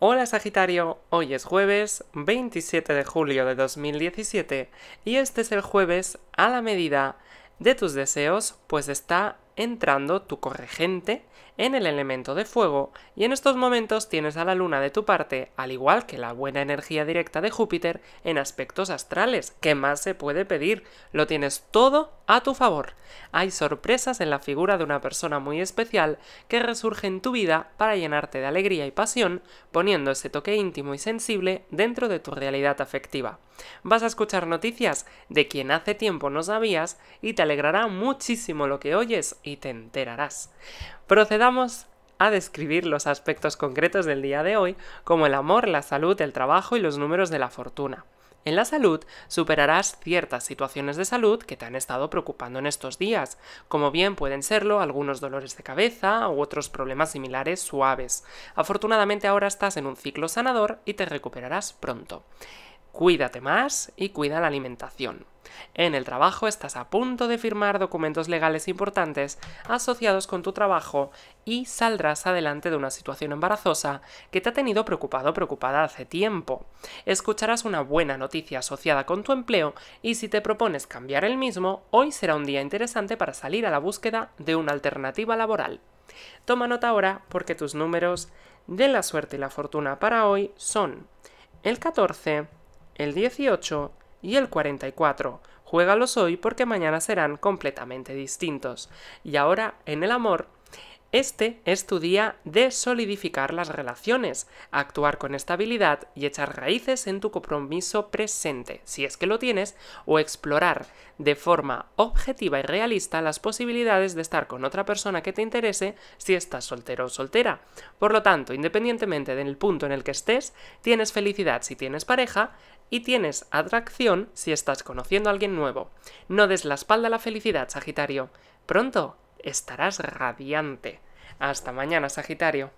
Hola Sagitario, hoy es jueves 27 de julio de 2017 y este es el jueves a la medida de tus deseos, pues está entrando tu corregente en el elemento de fuego, y en estos momentos tienes a la Luna de tu parte, al igual que la buena energía directa de Júpiter en aspectos astrales. ¿Qué más se puede pedir? Lo tienes todo a tu favor. Hay sorpresas en la figura de una persona muy especial que resurge en tu vida para llenarte de alegría y pasión, poniendo ese toque íntimo y sensible dentro de tu realidad afectiva. Vas a escuchar noticias de quien hace tiempo no sabías y te alegrará muchísimo lo que oyes y te enterarás. Procedamos a describir los aspectos concretos del día de hoy, como el amor, la salud, el trabajo y los números de la fortuna. En la salud superarás ciertas situaciones de salud que te han estado preocupando en estos días, como bien pueden serlo algunos dolores de cabeza u otros problemas similares suaves. Afortunadamente ahora estás en un ciclo sanador y te recuperarás pronto. Cuídate más y cuida la alimentación. En el trabajo estás a punto de firmar documentos legales importantes asociados con tu trabajo y saldrás adelante de una situación embarazosa que te ha tenido preocupado preocupada hace tiempo. Escucharás una buena noticia asociada con tu empleo y si te propones cambiar el mismo, hoy será un día interesante para salir a la búsqueda de una alternativa laboral. Toma nota ahora porque tus números de la suerte y la fortuna para hoy son el 14, el 18, y el 44. Juégalos hoy porque mañana serán completamente distintos. Y ahora, en el amor, este es tu día de solidificar las relaciones, actuar con estabilidad y echar raíces en tu compromiso presente, si es que lo tienes, o explorar de forma objetiva y realista las posibilidades de estar con otra persona que te interese si estás soltero o soltera. Por lo tanto, independientemente del punto en el que estés, tienes felicidad si tienes pareja y tienes atracción si estás conociendo a alguien nuevo. No des la espalda a la felicidad, Sagitario. Pronto estarás radiante. Hasta mañana, Sagitario.